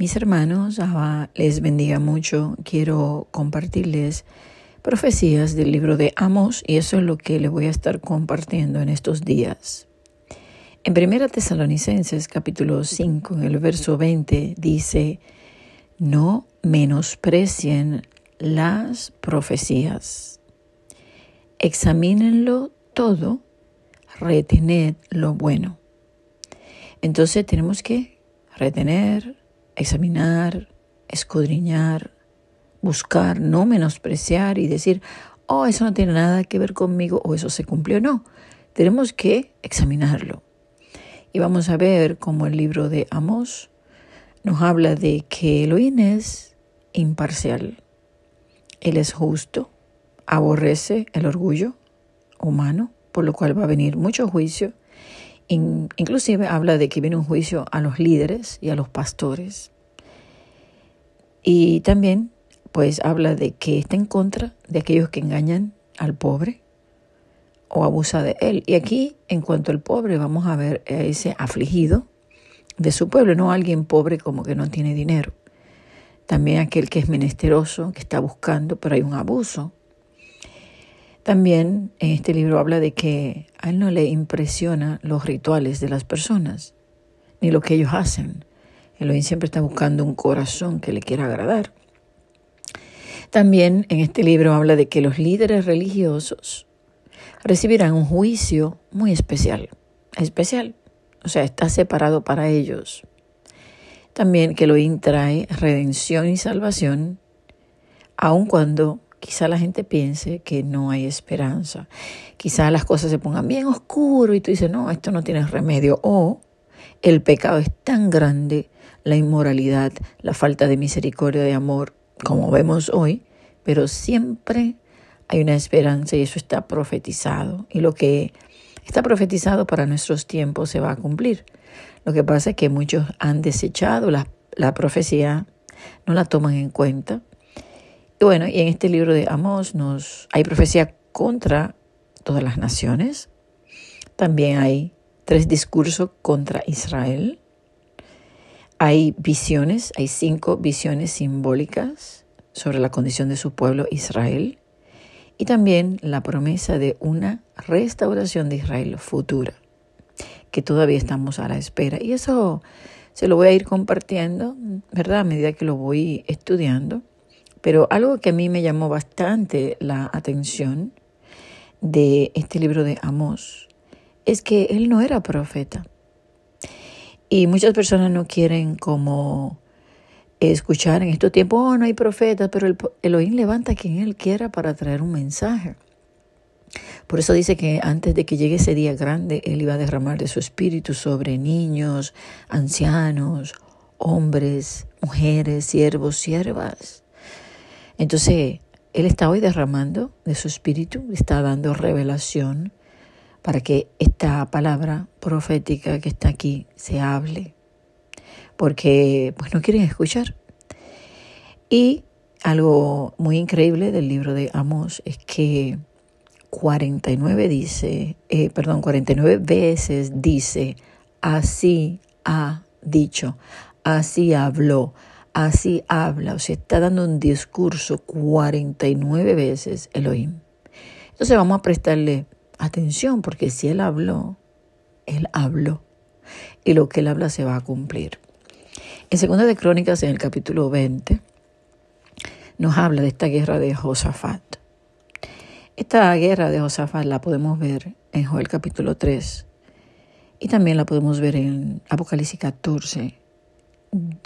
Mis hermanos, les bendiga mucho. Quiero compartirles profecías del libro de Amos y eso es lo que le voy a estar compartiendo en estos días. En Primera Tesalonicenses capítulo 5, el verso 20 dice, "No menosprecien las profecías. Examínenlo todo, retened lo bueno." Entonces tenemos que retener, examinar, escudriñar, buscar, no menospreciar y decir, oh, eso no tiene nada que ver conmigo o eso se cumplió. No, tenemos que examinarlo. Y vamos a ver cómo el libro de Amos nos habla de que Elohim es imparcial. Él es justo, aborrece el orgullo humano, por lo cual va a venir mucho juicio. Inclusive habla de que viene un juicio a los líderes y a los pastores. Y también, pues, habla de que está en contra de aquellos que engañan al pobre o abusa de él. Y aquí, en cuanto al pobre, vamos a ver a ese afligido de su pueblo, no alguien pobre como que no tiene dinero. También aquel que es menesteroso, que está buscando, pero hay un abuso. También en este libro habla de que a él no le impresiona los rituales de las personas, ni lo que ellos hacen, Elohim siempre está buscando un corazón que le quiera agradar. También en este libro habla de que los líderes religiosos recibirán un juicio muy especial, especial, o sea, está separado para ellos. También que Elohim trae redención y salvación, aun cuando quizá la gente piense que no hay esperanza. Quizá las cosas se pongan bien oscuro y tú dices, no, esto no tiene remedio. O el pecado es tan grande la inmoralidad, la falta de misericordia, de amor, como vemos hoy, pero siempre hay una esperanza y eso está profetizado. Y lo que está profetizado para nuestros tiempos se va a cumplir. Lo que pasa es que muchos han desechado la, profecía, no la toman en cuenta. Y bueno, y en este libro de Amós nos, hay profecía contra todas las naciones. También hay tres discursos contra Israel. Hay visiones, hay cinco visiones simbólicas sobre la condición de su pueblo Israel y también la promesa de una restauración de Israel futura, que todavía estamos a la espera. Y eso se lo voy a ir compartiendo, ¿verdad? A medida que lo voy estudiando. Pero algo que a mí me llamó bastante la atención de este libro de Amós es que él no era profeta. Y muchas personas no quieren como escuchar en estos tiempos, oh, no hay profetas, pero el Elohim levanta a quien él quiera para traer un mensaje. Por eso dice que antes de que llegue ese día grande, Él iba a derramar de su espíritu sobre niños, ancianos, hombres, mujeres, siervos, siervas. Entonces, Él está hoy derramando de su espíritu, está dando revelación, para que esta palabra profética que está aquí se hable, porque pues no quieren escuchar. Y algo muy increíble del libro de Amos es que 49 dice, eh, perdón, 49 veces dice, así ha dicho, así habló, así habla, o sea, está dando un discurso 49 veces Elohim. Entonces vamos a prestarle Atención, porque si Él habló, Él habló. Y lo que Él habla se va a cumplir. En Segunda de Crónicas, en el capítulo 20, nos habla de esta guerra de Josafat. Esta guerra de Josafat la podemos ver en Joel capítulo 3 y también la podemos ver en Apocalipsis 14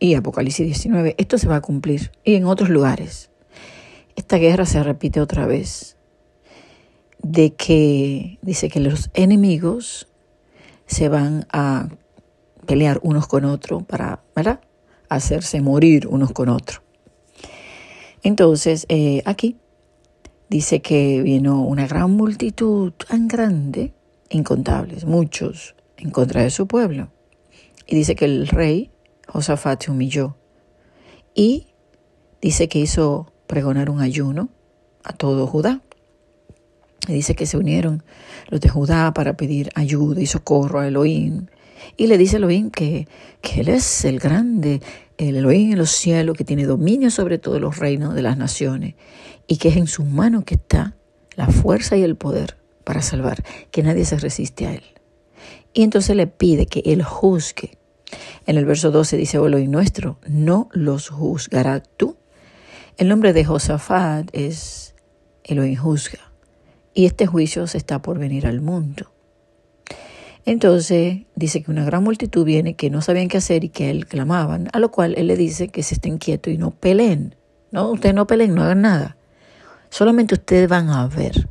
y Apocalipsis 19. Esto se va a cumplir y en otros lugares. Esta guerra se repite otra vez de que dice que los enemigos se van a pelear unos con otros para hacerse morir unos con otros. Entonces, eh, aquí dice que vino una gran multitud tan grande, incontables, muchos, en contra de su pueblo. Y dice que el rey Josafat se humilló. Y dice que hizo pregonar un ayuno a todo Judá y dice que se unieron los de Judá para pedir ayuda y socorro a Elohim. Y le dice Elohim que, que Él es el grande, el Elohim en los cielos, que tiene dominio sobre todos los reinos de las naciones y que es en sus manos que está la fuerza y el poder para salvar, que nadie se resiste a Él. Y entonces le pide que Él juzgue. En el verso 12 dice, oh, Elohim nuestro, no los juzgará tú. El nombre de Josafat es Elohim juzga y este juicio se está por venir al mundo. Entonces dice que una gran multitud viene que no sabían qué hacer y que él clamaban, a lo cual él le dice que se estén quietos y no peleen. No, ustedes no peleen, no hagan nada. Solamente ustedes van a ver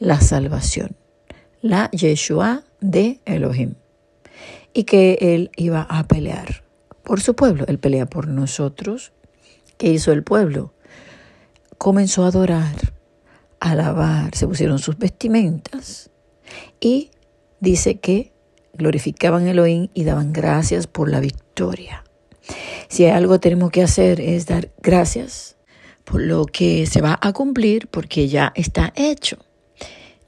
la salvación, la Yeshua de Elohim. Y que él iba a pelear por su pueblo. Él pelea por nosotros. ¿Qué hizo el pueblo? Comenzó a adorar alabar, se pusieron sus vestimentas y dice que glorificaban a Elohim y daban gracias por la victoria. Si hay algo tenemos que hacer es dar gracias por lo que se va a cumplir porque ya está hecho.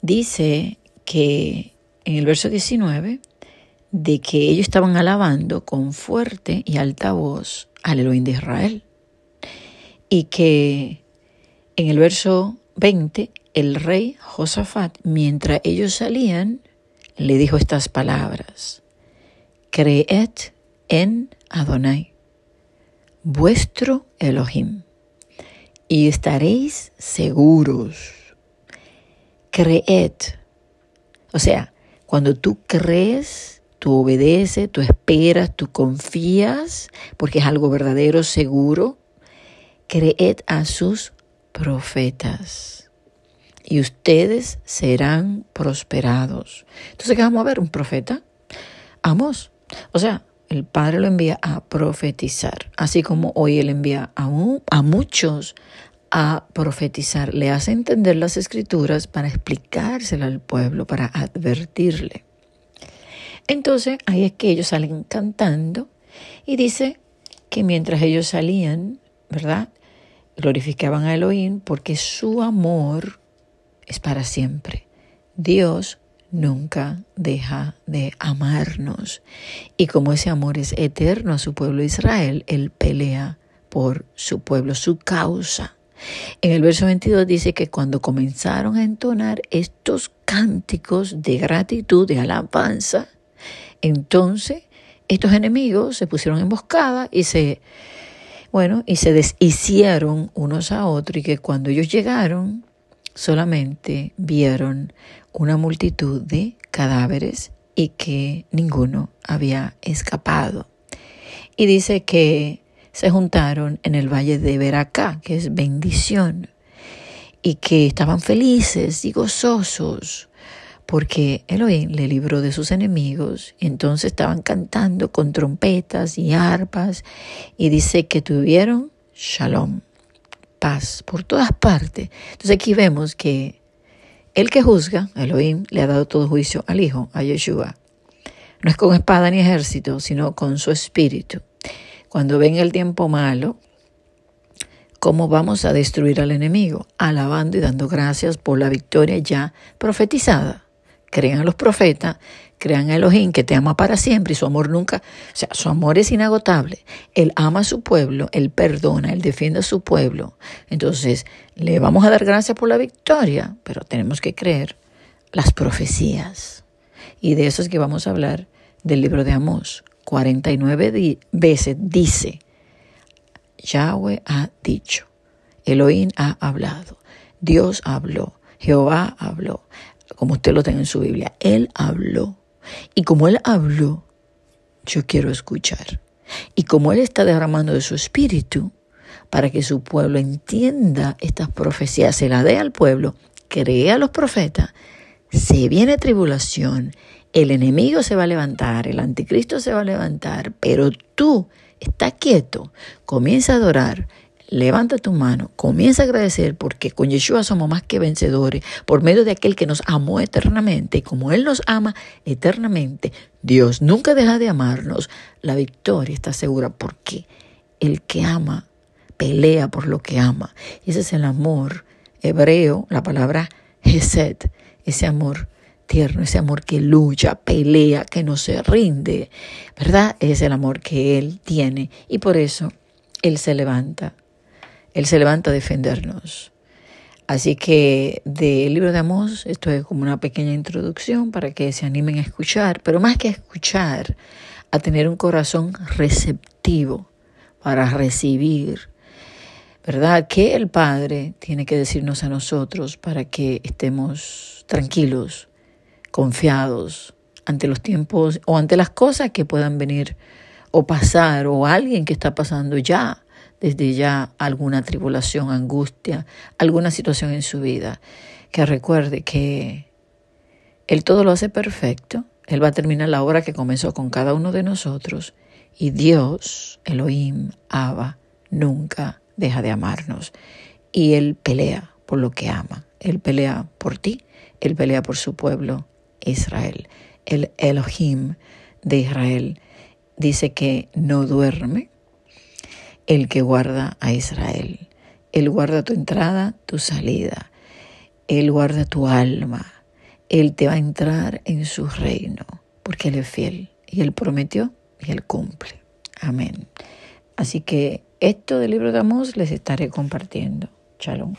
Dice que en el verso 19 de que ellos estaban alabando con fuerte y alta voz al Elohim de Israel. Y que en el verso 20, el rey Josafat, mientras ellos salían, le dijo estas palabras, Creed en Adonai, vuestro Elohim, y estaréis seguros. Creed, o sea, cuando tú crees, tú obedeces, tú esperas, tú confías, porque es algo verdadero, seguro, creed a sus profetas y ustedes serán prosperados. Entonces, ¿qué vamos a ver? Un profeta, Amos. O sea, el Padre lo envía a profetizar, así como hoy Él envía a, a muchos a profetizar. Le hace entender las escrituras para explicárselo al pueblo, para advertirle. Entonces, ahí es que ellos salen cantando y dice que mientras ellos salían, ¿verdad? glorificaban a Elohim porque su amor es para siempre. Dios nunca deja de amarnos. Y como ese amor es eterno a su pueblo Israel, Él pelea por su pueblo, su causa. En el verso 22 dice que cuando comenzaron a entonar estos cánticos de gratitud, de alabanza, entonces estos enemigos se pusieron emboscada y se bueno, y se deshicieron unos a otros y que cuando ellos llegaron solamente vieron una multitud de cadáveres y que ninguno había escapado. Y dice que se juntaron en el valle de Veracá, que es bendición, y que estaban felices y gozosos porque Elohim le libró de sus enemigos. Y entonces estaban cantando con trompetas y arpas y dice que tuvieron shalom, paz por todas partes. Entonces aquí vemos que el que juzga, Elohim, le ha dado todo juicio al Hijo, a Yeshua. No es con espada ni ejército, sino con su espíritu. Cuando venga el tiempo malo, cómo vamos a destruir al enemigo, alabando y dando gracias por la victoria ya profetizada crean a los profetas, crean a Elohim que te ama para siempre y su amor nunca, o sea, su amor es inagotable. Él ama a su pueblo, él perdona, él defiende a su pueblo. Entonces, le vamos a dar gracias por la victoria, pero tenemos que creer las profecías. Y de eso es que vamos a hablar del libro de Amós. 49 veces dice, Yahweh ha dicho, Elohim ha hablado, Dios habló, Jehová habló, como usted lo tenga en su Biblia. Él habló. Y como Él habló, yo quiero escuchar. Y como Él está derramando de su espíritu para que su pueblo entienda estas profecías, se las dé al pueblo, cree a los profetas, se viene tribulación, el enemigo se va a levantar, el anticristo se va a levantar, pero tú está quieto, comienza a adorar, Levanta tu mano, comienza a agradecer porque con Yeshua somos más que vencedores por medio de aquel que nos amó eternamente y como Él nos ama eternamente, Dios nunca deja de amarnos. La victoria está segura porque el que ama pelea por lo que ama. ese es el amor hebreo, la palabra Hesed, ese amor tierno, ese amor que lucha, pelea, que no se rinde, ¿verdad? Es el amor que Él tiene y por eso Él se levanta él se levanta a defendernos. Así que del libro de Amós, esto es como una pequeña introducción para que se animen a escuchar, pero más que escuchar, a tener un corazón receptivo para recibir, ¿verdad? Que el Padre tiene que decirnos a nosotros para que estemos tranquilos, confiados ante los tiempos o ante las cosas que puedan venir o pasar o alguien que está pasando ya desde ya alguna tribulación, angustia, alguna situación en su vida, que recuerde que Él todo lo hace perfecto, Él va a terminar la obra que comenzó con cada uno de nosotros y Dios, Elohim, Abba, nunca deja de amarnos y Él pelea por lo que ama, Él pelea por ti, Él pelea por su pueblo Israel, el Elohim de Israel dice que no duerme el que guarda a Israel. Él guarda tu entrada, tu salida. Él guarda tu alma. Él te va a entrar en su reino, porque Él es fiel. Y Él prometió y Él cumple. Amén. Así que esto del libro de Amós les estaré compartiendo. Shalom.